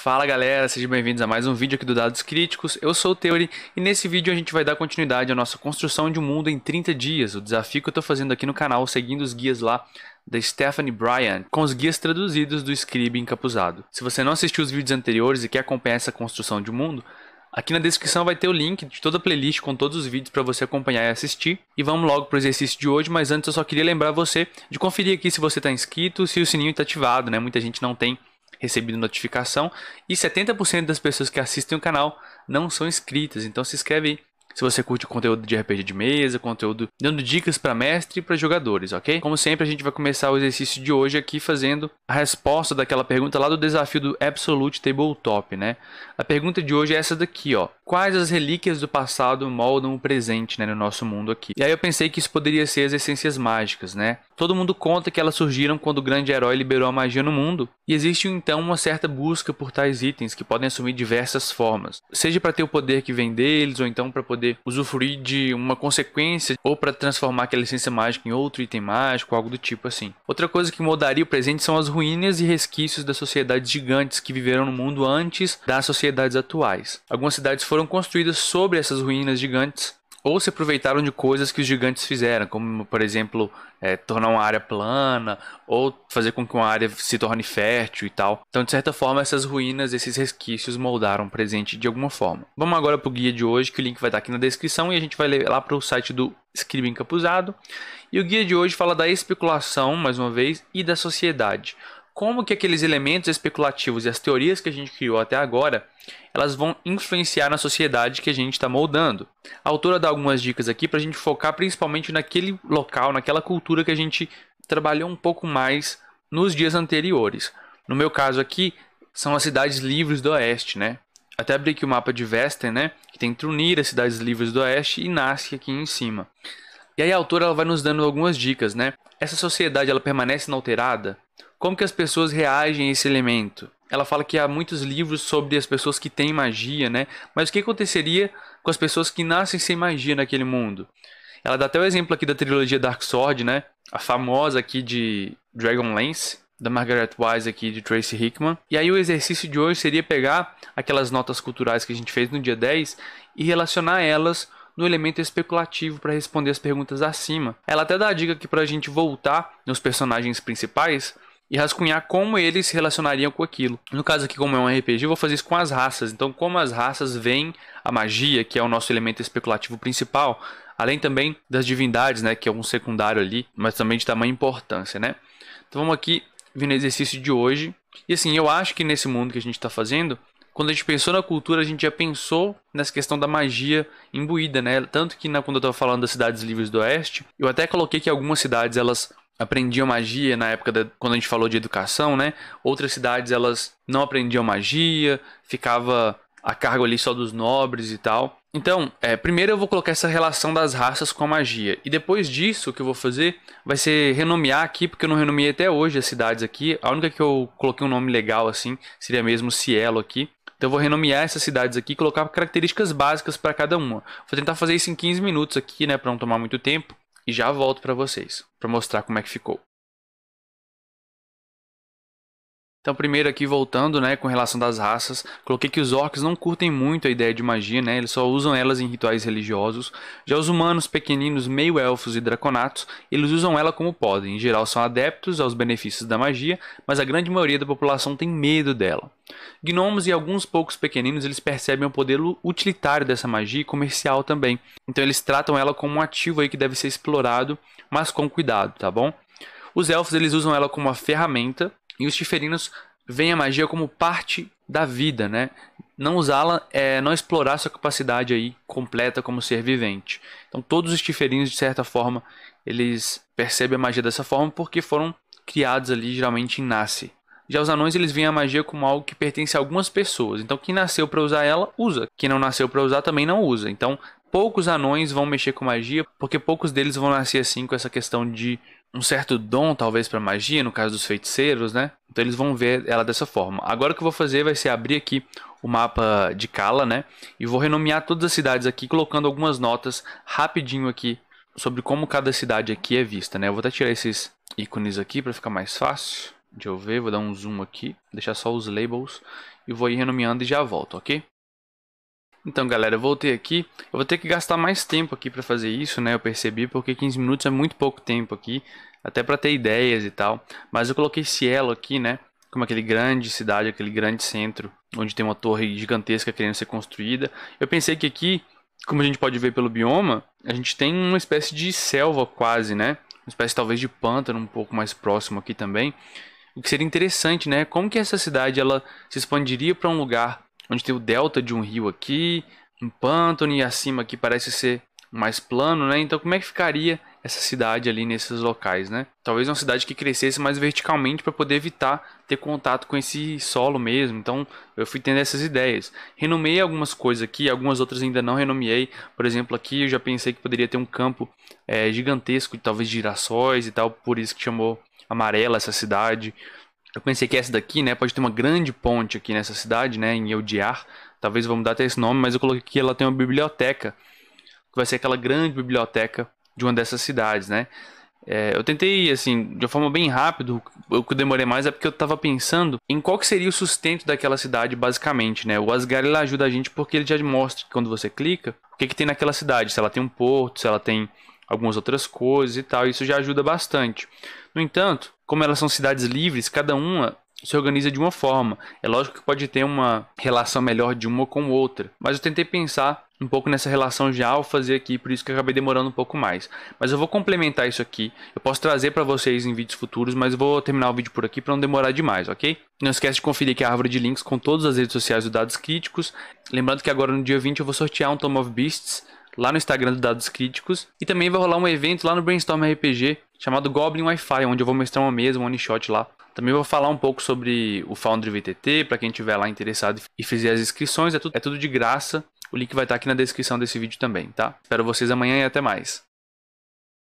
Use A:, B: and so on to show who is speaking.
A: Fala galera, sejam bem-vindos a mais um vídeo aqui do Dados Críticos, eu sou o Theory e nesse vídeo a gente vai dar continuidade à nossa construção de um mundo em 30 dias, o desafio que eu estou fazendo aqui no canal, seguindo os guias lá da Stephanie Bryan, com os guias traduzidos do Scribe Encapuzado. Se você não assistiu os vídeos anteriores e quer acompanhar essa construção de um mundo, Aqui na descrição vai ter o link de toda a playlist com todos os vídeos para você acompanhar e assistir. E vamos logo para o exercício de hoje, mas antes eu só queria lembrar você de conferir aqui se você está inscrito, se o sininho está ativado, né? Muita gente não tem recebido notificação. E 70% das pessoas que assistem o canal não são inscritas, então se inscreve aí. Se você curte conteúdo de RPG de mesa, conteúdo dando dicas para mestre e para jogadores, ok? Como sempre, a gente vai começar o exercício de hoje aqui fazendo a resposta daquela pergunta lá do desafio do Absolute Tabletop, né? A pergunta de hoje é essa daqui, ó. Quais as relíquias do passado moldam o presente, né, no nosso mundo aqui? E aí eu pensei que isso poderia ser as essências mágicas, né? Todo mundo conta que elas surgiram quando o grande herói liberou a magia no mundo, e existe então uma certa busca por tais itens que podem assumir diversas formas, seja para ter o poder que vem deles, ou então para poder usufruir de uma consequência, ou para transformar aquela essência mágica em outro item mágico, algo do tipo assim. Outra coisa que mudaria o presente são as ruínas e resquícios das sociedades gigantes que viveram no mundo antes das sociedades atuais. Algumas cidades foram construídas sobre essas ruínas gigantes ou se aproveitaram de coisas que os gigantes fizeram, como, por exemplo, é, tornar uma área plana, ou fazer com que uma área se torne fértil e tal. Então, de certa forma, essas ruínas, esses resquícios moldaram o presente de alguma forma. Vamos agora para o guia de hoje, que o link vai estar aqui na descrição, e a gente vai lá para o site do Escriba Encapuzado. E o guia de hoje fala da especulação, mais uma vez, e da sociedade como que aqueles elementos especulativos e as teorias que a gente criou até agora, elas vão influenciar na sociedade que a gente está moldando. A autora dá algumas dicas aqui para a gente focar principalmente naquele local, naquela cultura que a gente trabalhou um pouco mais nos dias anteriores. No meu caso aqui, são as cidades livres do Oeste, né? Até abri aqui o mapa de Vester, né? Que tem Trunir, as cidades livres do Oeste, e Nasce aqui em cima. E aí a autora ela vai nos dando algumas dicas, né? Essa sociedade ela permanece inalterada? Como que as pessoas reagem a esse elemento? Ela fala que há muitos livros sobre as pessoas que têm magia, né? Mas o que aconteceria com as pessoas que nascem sem magia naquele mundo? Ela dá até o exemplo aqui da trilogia Dark Sword, né? A famosa aqui de Dragonlance, da Margaret Wise aqui de Tracy Hickman. E aí o exercício de hoje seria pegar aquelas notas culturais que a gente fez no dia 10 e relacionar elas no elemento especulativo para responder as perguntas acima. Ela até dá a dica aqui para a gente voltar nos personagens principais e rascunhar como eles se relacionariam com aquilo. No caso aqui, como é um RPG, eu vou fazer isso com as raças. Então, como as raças veem a magia, que é o nosso elemento especulativo principal, além também das divindades, né, que é um secundário ali, mas também de tamanha importância, né? Então, vamos aqui vir no exercício de hoje. E assim, eu acho que nesse mundo que a gente está fazendo, quando a gente pensou na cultura, a gente já pensou nessa questão da magia imbuída, né? Tanto que na, quando eu estava falando das cidades livres do Oeste, eu até coloquei que algumas cidades elas aprendiam magia na época da, quando a gente falou de educação, né? Outras cidades elas não aprendiam magia, ficava a cargo ali só dos nobres e tal. Então, é, primeiro eu vou colocar essa relação das raças com a magia. E depois disso, o que eu vou fazer vai ser renomear aqui, porque eu não renomeei até hoje as cidades aqui. A única que eu coloquei um nome legal assim seria mesmo Cielo aqui. Então eu vou renomear essas cidades aqui e colocar características básicas para cada uma. Vou tentar fazer isso em 15 minutos aqui, né, para não tomar muito tempo e já volto para vocês para mostrar como é que ficou. Então, primeiro aqui voltando, né, com relação das raças, coloquei que os orcs não curtem muito a ideia de magia, né? Eles só usam elas em rituais religiosos. Já os humanos pequeninos, meio-elfos e draconatos, eles usam ela como podem. Em geral, são adeptos aos benefícios da magia, mas a grande maioria da população tem medo dela. Gnomos e alguns poucos pequeninos, eles percebem o poder utilitário dessa magia e comercial também. Então, eles tratam ela como um ativo aí que deve ser explorado, mas com cuidado, tá bom? Os elfos eles usam ela como uma ferramenta e os tiferinos veem a magia como parte da vida, né? Não usá-la é não explorar sua capacidade aí completa como ser vivente. Então todos os tiferinos de certa forma eles percebem a magia dessa forma porque foram criados ali geralmente em nasce. Já os anões eles veem a magia como algo que pertence a algumas pessoas. Então quem nasceu para usar ela usa, quem não nasceu para usar também não usa. Então poucos anões vão mexer com magia porque poucos deles vão nascer assim com essa questão de um certo dom, talvez, para magia, no caso dos feiticeiros, né? Então eles vão ver ela dessa forma. Agora o que eu vou fazer vai ser abrir aqui o mapa de Kala, né? E vou renomear todas as cidades aqui, colocando algumas notas rapidinho aqui sobre como cada cidade aqui é vista, né? Eu vou até tirar esses ícones aqui para ficar mais fácil. Deixa eu ver, vou dar um zoom aqui, deixar só os labels e vou ir renomeando e já volto, ok? Então, galera, eu voltei aqui. Eu vou ter que gastar mais tempo aqui para fazer isso, né? Eu percebi, porque 15 minutos é muito pouco tempo aqui, até para ter ideias e tal. Mas eu coloquei Cielo aqui, né? Como aquele grande cidade, aquele grande centro, onde tem uma torre gigantesca querendo ser construída. Eu pensei que aqui, como a gente pode ver pelo bioma, a gente tem uma espécie de selva quase, né? Uma espécie talvez de pântano um pouco mais próximo aqui também. O que seria interessante, né? Como que essa cidade ela se expandiria para um lugar onde tem o delta de um rio aqui, um pântano e acima aqui parece ser mais plano, né? Então como é que ficaria essa cidade ali nesses locais, né? Talvez uma cidade que crescesse mais verticalmente para poder evitar ter contato com esse solo mesmo. Então eu fui tendo essas ideias. Renomeei algumas coisas aqui, algumas outras ainda não renomeei. Por exemplo, aqui eu já pensei que poderia ter um campo é, gigantesco, talvez girassóis e tal, por isso que chamou amarela essa cidade. Eu pensei que essa daqui, né, pode ter uma grande ponte aqui nessa cidade, né, em Eudiar. Talvez vamos dar até esse nome, mas eu coloquei que ela tem uma biblioteca, que vai ser aquela grande biblioteca de uma dessas cidades, né. É, eu tentei, assim, de uma forma bem rápida, o que eu demorei mais é porque eu estava pensando em qual seria o sustento daquela cidade, basicamente, né. O Asgar, ele ajuda a gente porque ele já mostra que quando você clica, o que, que tem naquela cidade, se ela tem um porto, se ela tem algumas outras coisas e tal. isso já ajuda bastante. No entanto, como elas são cidades livres, cada uma se organiza de uma forma. É lógico que pode ter uma relação melhor de uma com outra, mas eu tentei pensar um pouco nessa relação já ao fazer aqui, por isso que acabei demorando um pouco mais. Mas eu vou complementar isso aqui. Eu posso trazer para vocês em vídeos futuros, mas vou terminar o vídeo por aqui para não demorar demais, ok? Não esquece de conferir aqui a árvore de links com todas as redes sociais e Dados Críticos. Lembrando que agora no dia 20 eu vou sortear um Tom of Beasts lá no Instagram do Dados Críticos. E também vai rolar um evento lá no Brainstorm RPG chamado Goblin Wi-Fi, onde eu vou mostrar uma mesa, um one shot lá. Também vou falar um pouco sobre o Foundry VTT, para quem estiver lá interessado e fizer as inscrições, é tudo, é tudo de graça. O link vai estar aqui na descrição desse vídeo também, tá? Espero vocês amanhã e até mais.